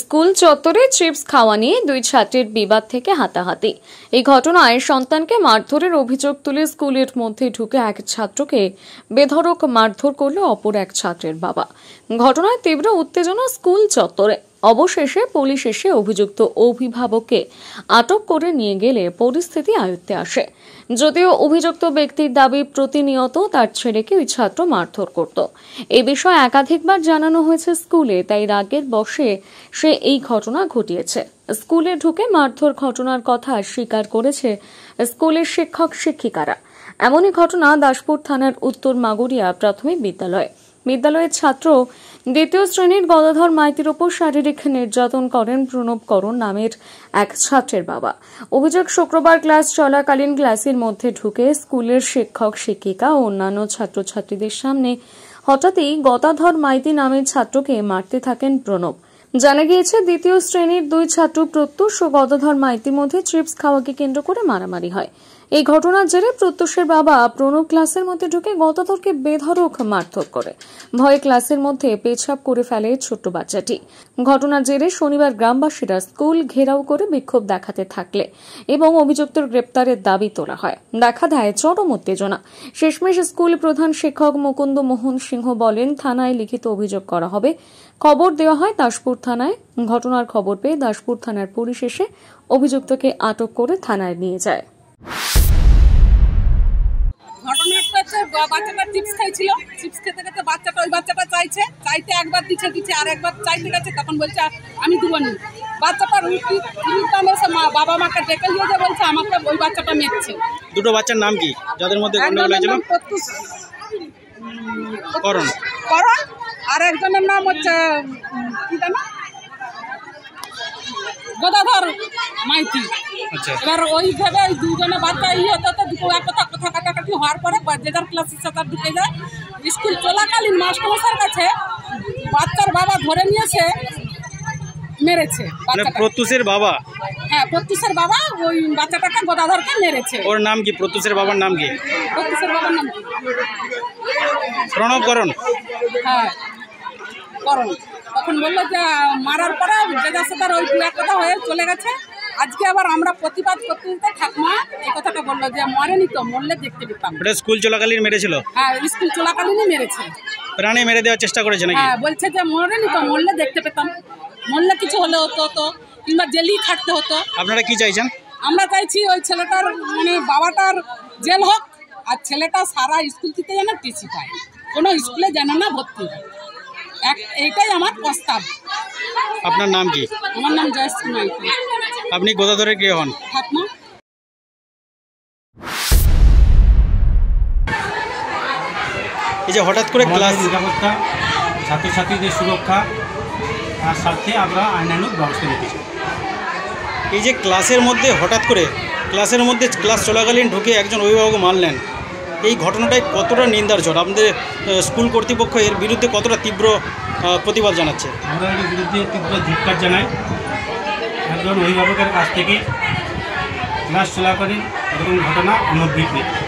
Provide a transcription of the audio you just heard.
School চত্বরে chips খাওয়া নিয়ে দুই ছাত্রীর বিবাদ থেকে হাতাহাতি এই ঘটনায় সন্তানকে মারধরের অভিযোগ তুলে স্কুলের মধ্যে ঢুকে এক ছাত্রকে বেধরক মারধর করল অপর এক ছাত্রের বাবা ঘটনায় তীব্র উত্তেজনা স্কুল চত্বরে অবশেষে পুলিশ এসে অভিযুক্ত অভিভাবককে আটক করে নিয়ে গেলে পরিস্থিতি আয়ত্তে আসে যদিও অভিযুক্ত ব্যক্তির দাবি প্রতিনিয়ত তার ছেলেকে ওই ছাত্র মারধর করত এ বিষয়ে একাধিকবার জানানো হয়েছে স্কুলে তাই রাগের বসে সে এই ঘটনা ঘটিয়েছে স্কুলে ঢুকে মারধর ঘটনার কথা স্বীকার করেছে স্কুলের শিক্ষক শিক্ষিকারা এমনই ঘটনা দাসপুর থানার উত্তর মাগুরিয়া প্রাথমিক বিদ্যালয়ে বিদ্যালয়ের ছাত্র দ্বিতীয় শ্রেণীর গদাধর মাইতির ওপর শারীরিক নির্যাতন করেন প্রণব করণ নামের এক ছাত্রের বাবা অভিযোগ শুক্রবার ক্লাস চলাকালীন ক্লাসের মধ্যে ঢুকে স্কুলের শিক্ষক শিক্ষিকা ও অন্যান্য ছাত্রছাত্রীদের সামনে হঠাৎই গদাধর মাইতি নামের ছাত্রকে মারতে থাকেন প্রণব জানা গিয়েছে দ্বিতীয় শ্রেণীর দুই ছাত্র প্রত্যুষ ও গদাধর মাইতির মধ্যে চিপস খাওয়াকে কেন্দ্র করে মারামারি হয় এই ঘটনার জেরে প্রত্যুষের বাবা প্রণব ক্লাসের মধ্যে ঢুকে গততরকে বেধরক মারধর করে ভয়ে ক্লাসের মধ্যে পেছাপ করে ফেলে ছোট্ট বাচ্চাটি ঘটনার জেরে শনিবার গ্রামবাসীরা স্কুল ঘেরাও করে বিক্ষোভ দেখাতে থাকলে এবং অভিযুক্তের গ্রেপ্তারের দাবি তোলা হয় দেখা দেয় চরম উত্তেজনা শেষমেশ স্কুল প্রধান শিক্ষক মুকুন্দ মোহন সিংহ বলেন থানায় লিখিত অভিযোগ করা হবে খবর দেওয়া হয় দাসপুর থানায় ঘটনার খবর পেয়ে দাসপুর থানার পুলিশ এসে অভিযুক্তকে আটক করে থানায় নিয়ে যায় ঘটনাটা হচ্ছে বাচ্চাটা চিপস খেতে খেতে বাচ্চাটা ওই বাচ্চাটা চাইছে চাইতে একবার দিচ্ছে আর একবার তখন বলছে আমি বাচ্চাটার মা বাবা মাকে যে বলছে ওই বাচ্চাটা দুটো বাচ্চার নাম কি যাদের মধ্যে আর একজনের নাম হচ্ছে গদাধর মাইতি আচ্ছা। এবার ওই ভেবে ওই দুজনে বাচ্চা ইয়ে হতো দুটো এক কথা কথা কাটাকাটি হওয়ার পরে যে ক্লাসে সে তার ঢুকে যায় স্কুল চলাকালীন মাস্টারমশার কাছে বাচ্চার বাবা ধরে নিয়েছে মেরেছে মানে বাবা হ্যাঁ বাবা ওই বাচ্চাটাকে মেরেছে ওর নাম বাবার নাম বাবার নাম হ্যাঁ করণ বললো মারার পরে কথা হয়ে চলে গেছে আজকে আবার আমরা প্রতিবাদ করতে দিতে ঠাকুমা এই কথাটা বললো যে মরেনি তো মরলে দেখতে পেতাম এটা স্কুল চলাকালীন মেরেছিল হ্যাঁ স্কুল চলাকালীনই মেরেছে প্রাণে মেরে দেওয়ার চেষ্টা করেছে নাকি হ্যাঁ বলছে যে মরেনি তো মরলে দেখতে পেতাম মরলে কিছু হলে হতো তো কিংবা জেলেই খাটতে হতো আপনারা কি চাইছেন আমরা চাইছি ওই ছেলেটার মানে বাবাটার জেল হোক আর ছেলেটা সারা স্কুল থেকে যেন টিসি পায় কোনো স্কুলে যেন না ভর্তি হয় এক এইটাই আমার প্রস্তাব আপনার নাম কি আমার নাম জয়শ্রী মাইকি আপনি ধরে কে হন এই যে হঠাৎ করে ক্লাস নিরাপত্তা ছাত্রছাত্রীদের সুরক্ষা তার স্বার্থে আমরা আইনানুক ব্যবস্থা নিতে এই যে ক্লাসের মধ্যে হঠাৎ করে ক্লাসের মধ্যে ক্লাস চলাকালীন ঢুকে একজন অভিভাবক মানলেন এই ঘটনাটায় কতটা নিন্দার ঝড় আমাদের স্কুল কর্তৃপক্ষ এর বিরুদ্ধে কতটা তীব্র প্রতিবাদ জানাচ্ছে আমরা এর বিরুদ্ধে তীব্র ধিক্কার জানাই একজন অভিভাবকের কাছ থেকে ক্লাস চলাকালীন এরকম ঘটনা আমার বিক্রি